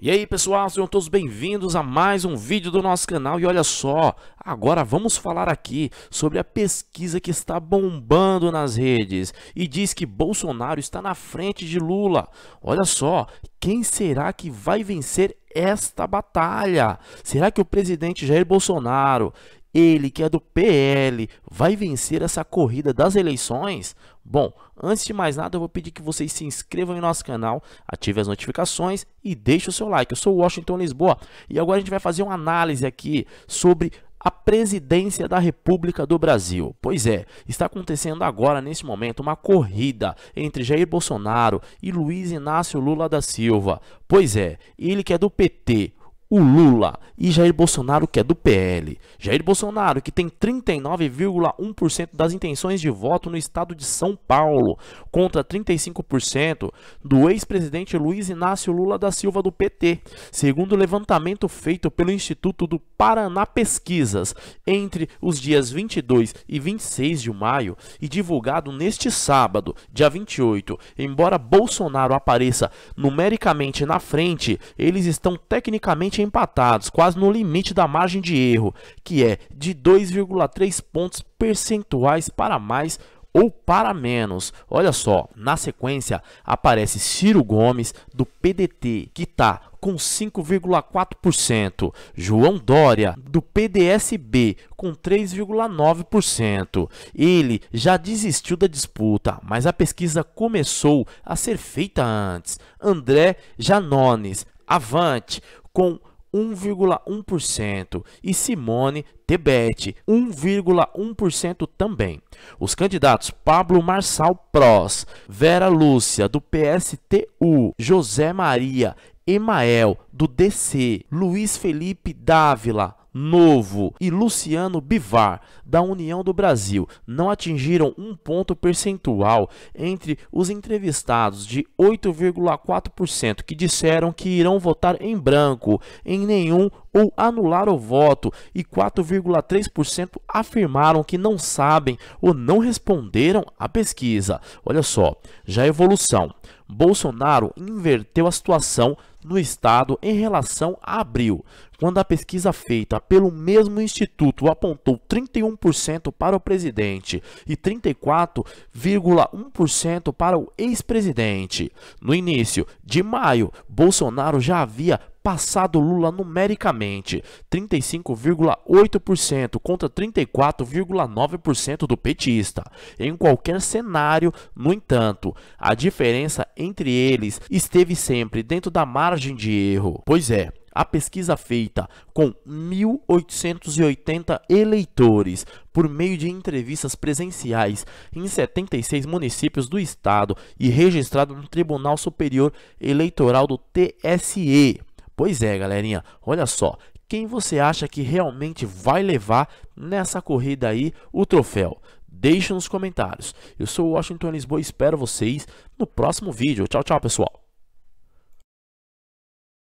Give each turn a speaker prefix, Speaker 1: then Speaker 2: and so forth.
Speaker 1: E aí pessoal, sejam todos bem-vindos a mais um vídeo do nosso canal e olha só, agora vamos falar aqui sobre a pesquisa que está bombando nas redes e diz que Bolsonaro está na frente de Lula. Olha só, quem será que vai vencer esta batalha? Será que o presidente Jair Bolsonaro ele, que é do PL, vai vencer essa corrida das eleições? Bom, antes de mais nada, eu vou pedir que vocês se inscrevam em nosso canal, ativem as notificações e deixe o seu like. Eu sou Washington Lisboa e agora a gente vai fazer uma análise aqui sobre a presidência da República do Brasil. Pois é, está acontecendo agora, nesse momento, uma corrida entre Jair Bolsonaro e Luiz Inácio Lula da Silva. Pois é, ele que é do PT, o Lula e Jair Bolsonaro, que é do PL. Jair Bolsonaro, que tem 39,1% das intenções de voto no estado de São Paulo, contra 35% do ex-presidente Luiz Inácio Lula da Silva do PT, segundo o levantamento feito pelo Instituto do Paraná Pesquisas entre os dias 22 e 26 de maio e divulgado neste sábado, dia 28. Embora Bolsonaro apareça numericamente na frente, eles estão tecnicamente praticamente empatados, quase no limite da margem de erro, que é de 2,3 pontos percentuais para mais ou para menos. Olha só, na sequência aparece Ciro Gomes do PDT, que está com 5,4%, João Dória do PDSB com 3,9%. Ele já desistiu da disputa, mas a pesquisa começou a ser feita antes. André Janones Avante com 1,1% e Simone Tebet 1,1% também. Os candidatos Pablo Marçal Prós, Vera Lúcia do PSTU, José Maria Emael do DC, Luiz Felipe Dávila Novo e Luciano Bivar, da União do Brasil, não atingiram um ponto percentual entre os entrevistados de 8,4% que disseram que irão votar em branco em nenhum ou anular o voto e 4,3% afirmaram que não sabem ou não responderam à pesquisa. Olha só, já a é evolução. Bolsonaro inverteu a situação no estado em relação a abril, quando a pesquisa feita pelo mesmo instituto apontou 31% para o presidente e 34,1% para o ex-presidente. No início de maio, Bolsonaro já havia passado Lula numericamente, 35,8% contra 34,9% do petista. Em qualquer cenário, no entanto, a diferença entre eles esteve sempre dentro da margem de erro. Pois é, a pesquisa feita com 1.880 eleitores por meio de entrevistas presenciais em 76 municípios do estado e registrada no Tribunal Superior Eleitoral do TSE Pois é, galerinha, olha só, quem você acha que realmente vai levar nessa corrida aí o troféu? Deixe nos comentários. Eu sou o Washington Lisboa e espero vocês no próximo vídeo. Tchau, tchau, pessoal.